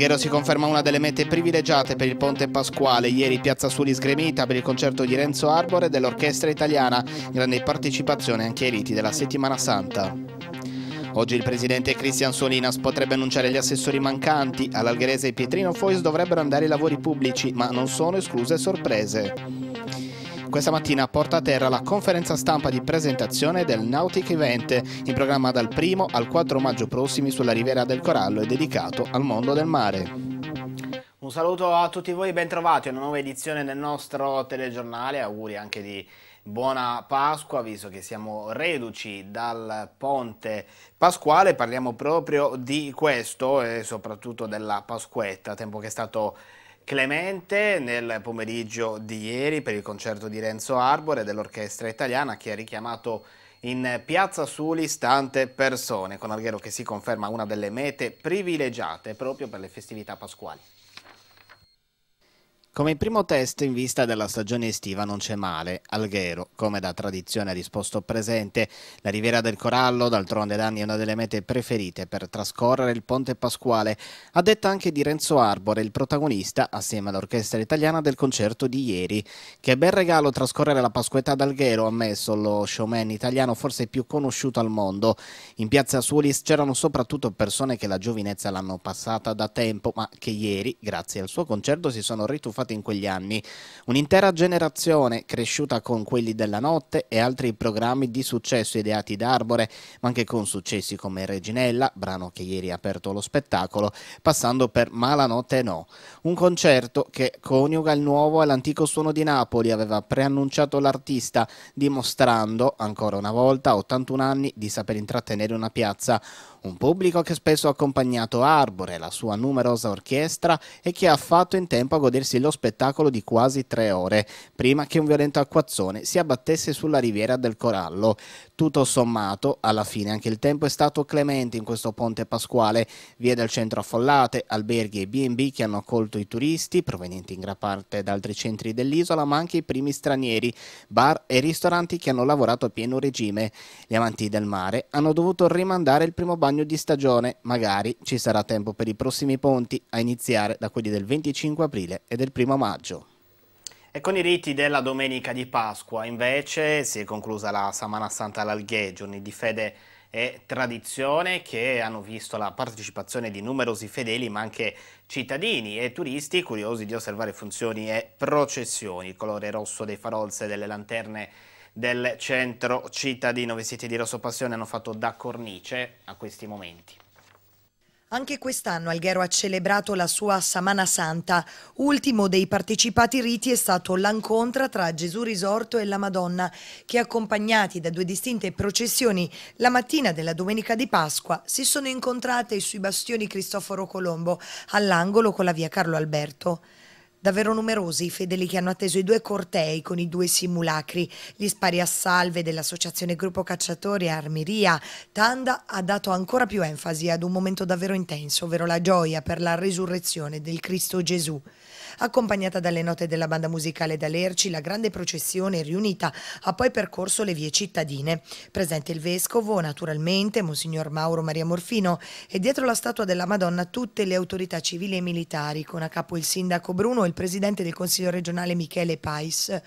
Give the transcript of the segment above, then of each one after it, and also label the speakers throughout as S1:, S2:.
S1: Marghero si conferma una delle mete privilegiate per il Ponte Pasquale. Ieri Piazza Suli sgremita per il concerto di Renzo Arbore dell'Orchestra Italiana. Grande partecipazione anche ai riti della Settimana Santa. Oggi il presidente Cristian Solinas potrebbe annunciare gli assessori mancanti. All'Algherese e Pietrino Fois dovrebbero andare i lavori pubblici, ma non sono escluse sorprese. Questa mattina porta a terra la conferenza stampa di presentazione del Nautic Event, in programma dal 1 al 4 maggio prossimi sulla Riviera del Corallo e dedicato al mondo del mare. Un saluto a tutti voi, bentrovati a una nuova edizione del nostro telegiornale, auguri anche di buona Pasqua, visto che siamo reduci dal ponte pasquale, parliamo proprio di questo e soprattutto della Pasquetta, tempo che è stato Clemente nel pomeriggio di ieri per il concerto di Renzo Arbore dell'Orchestra Italiana che ha richiamato in Piazza Sulis tante persone, con Alghero che si conferma una delle mete privilegiate proprio per le festività pasquali. Come primo test in vista della stagione estiva non c'è male, Alghero, come da tradizione ha risposto presente, la Riviera del Corallo, d'altronde da anni è una delle mete preferite per trascorrere il Ponte Pasquale, a detta anche di Renzo Arbore, il protagonista, assieme all'Orchestra Italiana, del concerto di ieri. Che bel regalo trascorrere la Pasquetà ad Alghero, ammesso lo showman italiano forse più conosciuto al mondo. In piazza Sulis c'erano soprattutto persone che la giovinezza l'hanno passata da tempo, ma che ieri, grazie al suo concerto, si sono ritufate fotografate in quegli anni. Un'intera generazione cresciuta con quelli della notte e altri programmi di successo ideati da Arbore, ma anche con successi come Reginella, brano che ieri ha aperto lo spettacolo, passando per Malanotte No. Un concerto che coniuga il nuovo e l'antico suono di Napoli, aveva preannunciato l'artista, dimostrando ancora una volta a 81 anni di saper intrattenere una piazza un pubblico che spesso ha accompagnato Arbore, la sua numerosa orchestra e che ha fatto in tempo a godersi lo spettacolo di quasi tre ore, prima che un violento acquazzone si abbattesse sulla riviera del Corallo tutto sommato, alla fine anche il tempo è stato clemente in questo ponte pasquale. Vie del centro affollate, alberghi e B&B che hanno accolto i turisti, provenienti in gran parte da altri centri dell'isola, ma anche i primi stranieri, bar e ristoranti che hanno lavorato a pieno regime. Gli amanti del mare hanno dovuto rimandare il primo bagno di stagione. Magari ci sarà tempo per i prossimi ponti, a iniziare da quelli del 25 aprile e del 1 maggio. E con i riti della domenica di Pasqua invece si è conclusa la Samana Santa all'Alghè, giorni di fede e tradizione che hanno visto la partecipazione di numerosi fedeli ma anche cittadini e turisti curiosi di osservare funzioni e processioni, il colore rosso dei farolze e delle lanterne del centro cittadino vestiti di rosso passione hanno fatto da cornice a questi momenti.
S2: Anche quest'anno Alghero ha celebrato la sua Samana Santa. Ultimo dei partecipati riti è stato l'incontro tra Gesù risorto e la Madonna, che accompagnati da due distinte processioni, la mattina della domenica di Pasqua si sono incontrate sui bastioni Cristoforo Colombo, all'angolo con la via Carlo Alberto. Davvero numerosi i fedeli che hanno atteso i due cortei con i due simulacri, gli spari a salve dell'associazione Gruppo Cacciatori e Armiria. Tanda ha dato ancora più enfasi ad un momento davvero intenso, ovvero la gioia per la risurrezione del Cristo Gesù. Accompagnata dalle note della banda musicale d'Alerci, la grande processione riunita ha poi percorso le vie cittadine. Presente il vescovo, naturalmente, Monsignor Mauro Maria Morfino e dietro la statua della Madonna tutte le autorità civili e militari, con a capo il sindaco Bruno e il presidente del Consiglio regionale Michele Pais.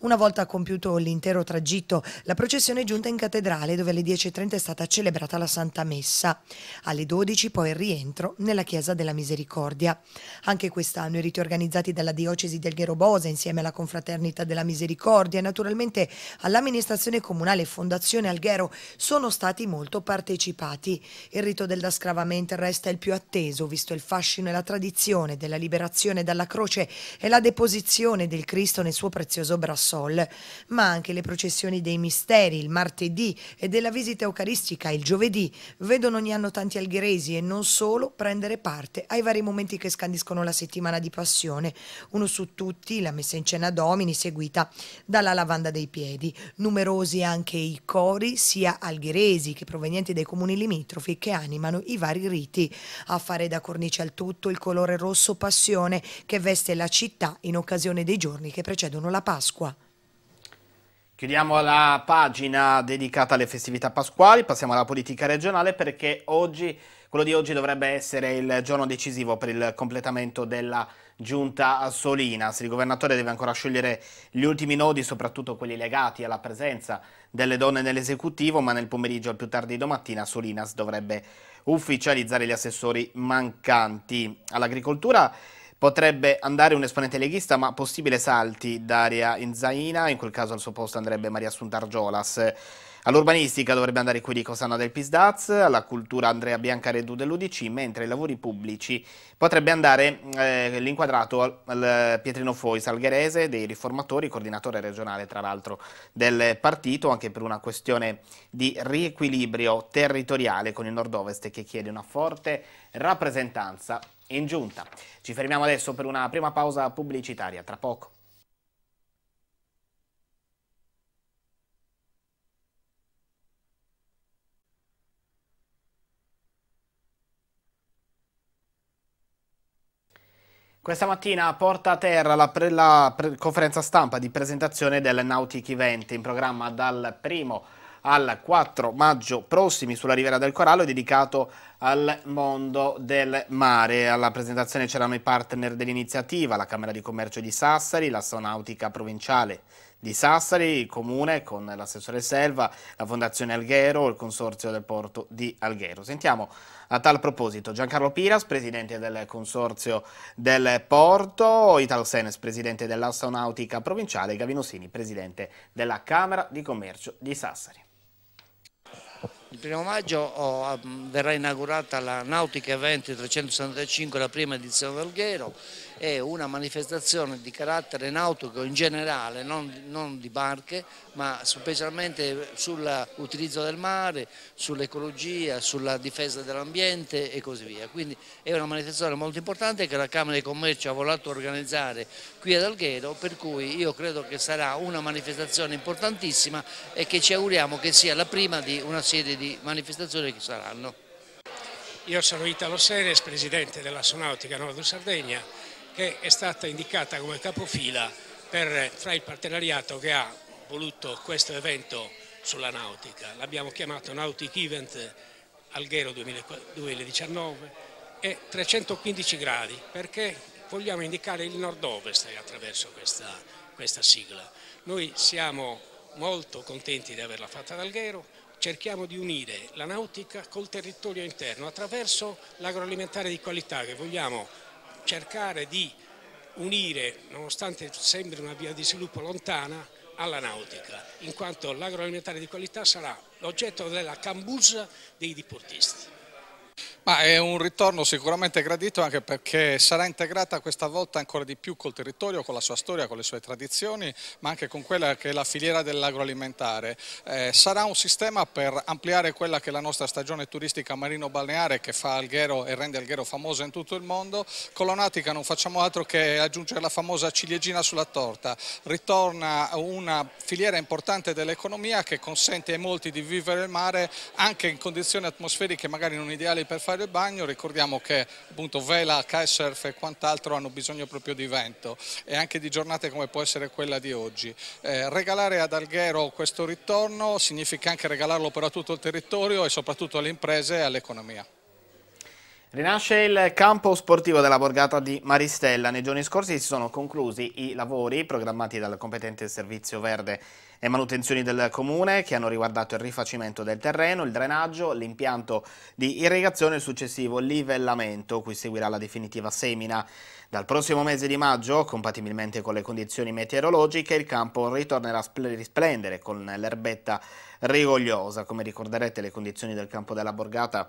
S2: Una volta compiuto l'intero tragitto, la processione è giunta in cattedrale dove alle 10.30 è stata celebrata la Santa Messa. Alle 12 poi il rientro nella Chiesa della Misericordia. Anche quest'anno i riti organizzati dalla Diocesi del Gherobosa insieme alla Confraternita della Misericordia e naturalmente all'amministrazione comunale e Fondazione Alghero sono stati molto partecipati. Il rito del Dascravamente resta il più atteso visto il fascino e la tradizione della liberazione dalla croce è la deposizione del Cristo nel suo prezioso brassol, ma anche le processioni dei misteri il martedì e della visita eucaristica il giovedì vedono ogni anno tanti algheresi e non solo prendere parte ai vari momenti che scandiscono la settimana di passione, uno su tutti la messa in cena domini seguita dalla lavanda dei piedi, numerosi anche i cori sia algheresi che provenienti dai comuni limitrofi che animano i vari riti, a fare da cornice al tutto il colore rosso passione che veste della città in occasione dei giorni che precedono la Pasqua.
S1: Chiudiamo la pagina dedicata alle festività pasquali, passiamo alla politica regionale perché oggi, quello di oggi dovrebbe essere il giorno decisivo per il completamento della giunta Solinas. Il governatore deve ancora sciogliere gli ultimi nodi, soprattutto quelli legati alla presenza delle donne nell'esecutivo, ma nel pomeriggio al più tardi domattina Solinas dovrebbe ufficializzare gli assessori mancanti all'agricoltura. Potrebbe andare un esponente leghista, ma possibile salti d'aria in Zaina, in quel caso al suo posto andrebbe Maria Assunta Argiolas. All'urbanistica dovrebbe andare Quirico Sanna del Pisdaz, alla cultura Andrea Biancareddu dell'Udc, mentre ai lavori pubblici potrebbe andare eh, l'inquadrato al, Pietrino Fois Algherese dei riformatori, coordinatore regionale tra l'altro del partito, anche per una questione di riequilibrio territoriale con il nord-ovest che chiede una forte rappresentanza in giunta. Ci fermiamo adesso per una prima pausa pubblicitaria, tra poco. Questa mattina porta a terra la, la conferenza stampa di presentazione del Nautic Event in programma dal primo al 4 maggio prossimi sulla Riviera del Corallo è dedicato al mondo del mare. Alla presentazione c'erano i partner dell'iniziativa, la Camera di Commercio di Sassari, l'Astronautica Provinciale di Sassari, il Comune con l'assessore Selva, la Fondazione Alghero, il Consorzio del Porto di Alghero. Sentiamo a tal proposito Giancarlo Piras, presidente del Consorzio del Porto, Italo Senes, presidente dell'Astronautica Provinciale, e Gavino Sini, presidente della Camera di Commercio di Sassari. Il primo maggio oh, ah, verrà inaugurata la Nautica Event 365, la prima edizione del Ghero, è una manifestazione di carattere nautico in generale, non, non di barche, ma specialmente sull'utilizzo del mare, sull'ecologia, sulla difesa dell'ambiente e così via. Quindi è una manifestazione molto importante che la Camera di Commercio ha voluto organizzare qui ad Alghero, per cui io credo che sarà una manifestazione importantissima e che ci auguriamo che sia la prima di una serie di di manifestazioni che saranno. Io sono Italo Seres, presidente dell'Aeronautica Nord Sardegna, che è stata indicata come capofila per, fra il partenariato che ha voluto questo evento sulla nautica. L'abbiamo chiamato Nautic Event Alghero 2019 e 315 gradi perché vogliamo indicare il nord-ovest attraverso questa, questa sigla. Noi siamo molto contenti di averla fatta ad Alghero, cerchiamo di unire la nautica col territorio interno attraverso l'agroalimentare di qualità che vogliamo cercare di unire, nonostante sembri una via di sviluppo lontana, alla nautica, in quanto l'agroalimentare di qualità sarà l'oggetto della cambusa dei diportisti. Ma è un ritorno sicuramente gradito anche perché sarà integrata questa volta ancora di più col territorio, con la sua storia, con le sue tradizioni, ma anche con quella che è la filiera dell'agroalimentare. Eh, sarà un sistema per ampliare quella che è la nostra stagione turistica marino-balneare che fa Alghero e rende Alghero famosa in tutto il mondo. Con l'Onatica non facciamo altro che aggiungere la famosa ciliegina sulla torta. Ritorna una filiera importante dell'economia che consente ai molti di vivere il mare anche in condizioni atmosferiche magari non ideali per fare fare il bagno, ricordiamo che appunto vela, kitesurf e quant'altro hanno bisogno proprio di vento e anche di giornate come può essere quella di oggi. Eh, regalare ad Alghero questo ritorno significa anche regalarlo però a tutto il territorio e soprattutto alle imprese e all'economia. Rinasce il campo sportivo della borgata di Maristella. Nei giorni scorsi si sono conclusi i lavori programmati dal competente servizio verde e manutenzioni del comune che hanno riguardato il rifacimento del terreno, il drenaggio, l'impianto di irrigazione e il successivo livellamento, cui seguirà la definitiva semina. Dal prossimo mese di maggio, compatibilmente con le condizioni meteorologiche, il campo ritornerà a risplendere con l'erbetta rigogliosa. Come ricorderete, le condizioni del campo della Borgata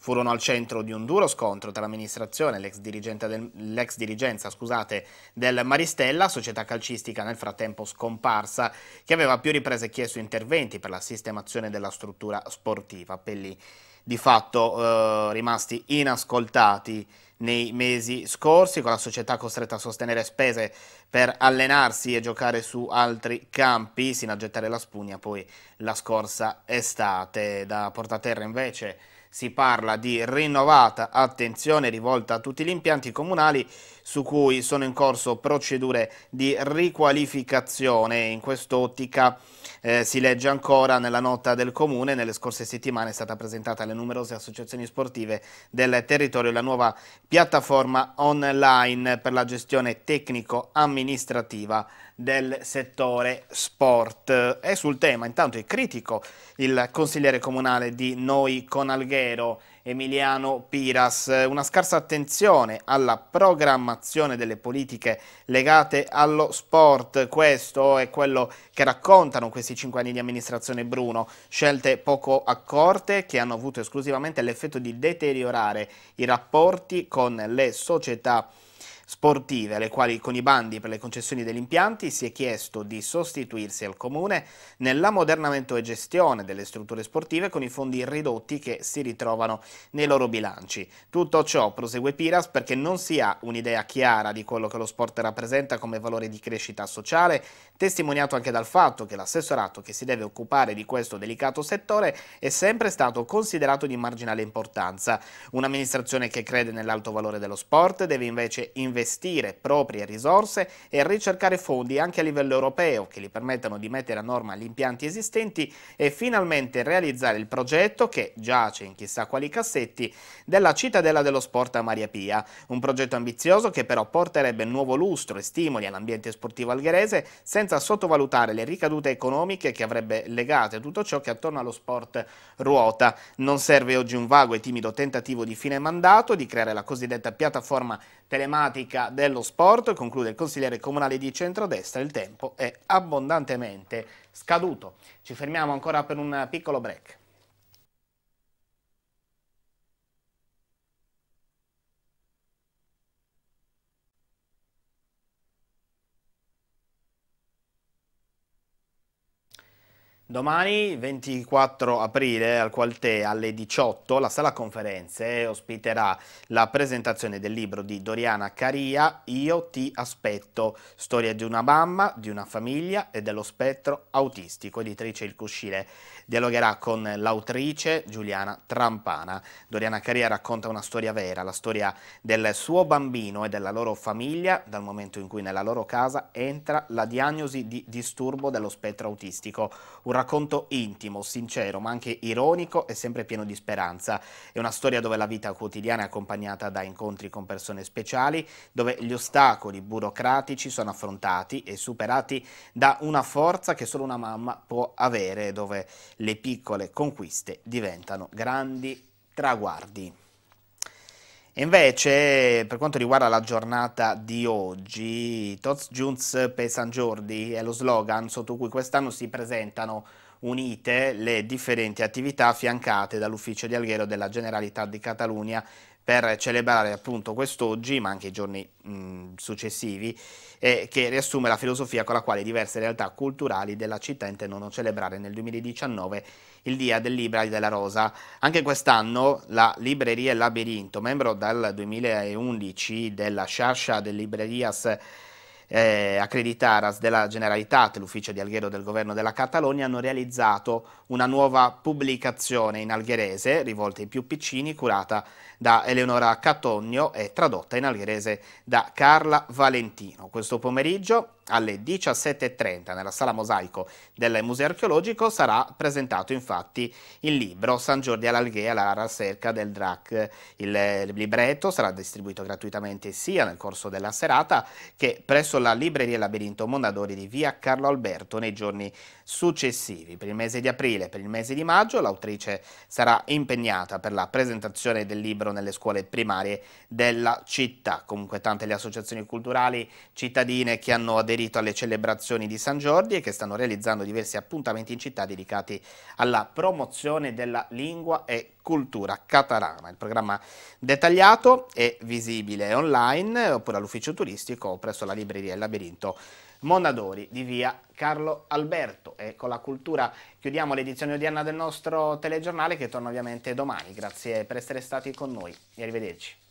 S1: furono al centro di un duro scontro tra l'amministrazione e l'ex dirigenza scusate, del Maristella, società calcistica nel frattempo scomparsa, che aveva a più riprese chiesto interventi per la sistemazione della struttura sportiva, appelli di fatto eh, rimasti inascoltati nei mesi scorsi, con la società costretta a sostenere spese per allenarsi e giocare su altri campi, sino a gettare la spugna poi la scorsa estate. Da Portaterra invece si parla di rinnovata attenzione rivolta a tutti gli impianti comunali su cui sono in corso procedure di riqualificazione. In quest'ottica eh, si legge ancora nella nota del Comune, nelle scorse settimane è stata presentata alle numerose associazioni sportive del territorio la nuova piattaforma online per la gestione tecnico-amministrativa del settore sport. E sul tema intanto è critico il consigliere comunale di Noi Conalghero Emiliano Piras, una scarsa attenzione alla programmazione delle politiche legate allo sport, questo è quello che raccontano questi cinque anni di amministrazione Bruno, scelte poco accorte che hanno avuto esclusivamente l'effetto di deteriorare i rapporti con le società sportive, alle quali con i bandi per le concessioni degli impianti si è chiesto di sostituirsi al Comune nell'ammodernamento e gestione delle strutture sportive con i fondi ridotti che si ritrovano nei loro bilanci. Tutto ciò, prosegue Piras, perché non si ha un'idea chiara di quello che lo sport rappresenta come valore di crescita sociale, testimoniato anche dal fatto che l'assessorato che si deve occupare di questo delicato settore è sempre stato considerato di marginale importanza. Un'amministrazione che crede nell'alto valore dello sport deve invece investire investire proprie risorse e ricercare fondi anche a livello europeo che gli permettano di mettere a norma gli impianti esistenti e finalmente realizzare il progetto che giace in chissà quali cassetti della cittadella dello sport a Maria Pia. Un progetto ambizioso che però porterebbe nuovo lustro e stimoli all'ambiente sportivo algherese senza sottovalutare le ricadute economiche che avrebbe legate a tutto ciò che attorno allo sport ruota. Non serve oggi un vago e timido tentativo di fine mandato di creare la cosiddetta piattaforma telematica cronaca dello sport, conclude il consigliere comunale di centrodestra, il tempo è abbondantemente scaduto. Ci fermiamo ancora per un piccolo break. Domani 24 aprile al Qualtè alle 18 la sala conferenze ospiterà la presentazione del libro di Doriana Caria Io ti aspetto, storia di una mamma, di una famiglia e dello spettro autistico, editrice Il Cuscile Dialogherà con l'autrice Giuliana Trampana. Doriana Caria racconta una storia vera, la storia del suo bambino e della loro famiglia dal momento in cui nella loro casa entra la diagnosi di disturbo dello spettro autistico. Un racconto intimo, sincero, ma anche ironico e sempre pieno di speranza. È una storia dove la vita quotidiana è accompagnata da incontri con persone speciali, dove gli ostacoli burocratici sono affrontati e superati da una forza che solo una mamma può avere, dove le piccole conquiste diventano grandi traguardi. Invece, per quanto riguarda la giornata di oggi, Tots Junts per San Giordi è lo slogan sotto cui quest'anno si presentano unite le differenti attività affiancate dall'ufficio di Alghero della Generalità di Catalunya per celebrare appunto quest'oggi, ma anche i giorni mh, mm, successivi, eh, che riassume la filosofia con la quale diverse realtà culturali della città intendono celebrare nel 2019 il Dia del Libra e della Rosa. Anche quest'anno la libreria Il Labirinto, membro dal 2011 della Sciascia del Librerias eh, Acreditaras della Generalitat, l'ufficio di Alghero del governo della Catalogna, hanno realizzato una nuova pubblicazione in algherese rivolta ai più piccini, curata da Eleonora Catogno e tradotta in algherese da Carla Valentino. Questo pomeriggio alle 17.30 nella sala mosaico del Museo Archeologico sarà presentato infatti il libro San Giordi all'Alghea, la rara cerca del DRAC. Il libretto sarà distribuito gratuitamente sia nel corso della serata che presso la libreria Labirinto Mondadori di via Carlo Alberto nei giorni successivi. Per il mese di aprile e per il mese di maggio l'autrice sarà impegnata per la presentazione del libro nelle scuole primarie della città. Comunque tante le associazioni culturali cittadine che hanno aderito riferito alle celebrazioni di San Giorgi e che stanno realizzando diversi appuntamenti in città dedicati alla promozione della lingua e cultura catalana. Il programma dettagliato è visibile online oppure all'ufficio turistico o presso la libreria Il Labirinto Mondadori di via Carlo Alberto. E con la cultura chiudiamo l'edizione odierna del nostro telegiornale che torna ovviamente domani. Grazie per essere stati con noi e arrivederci.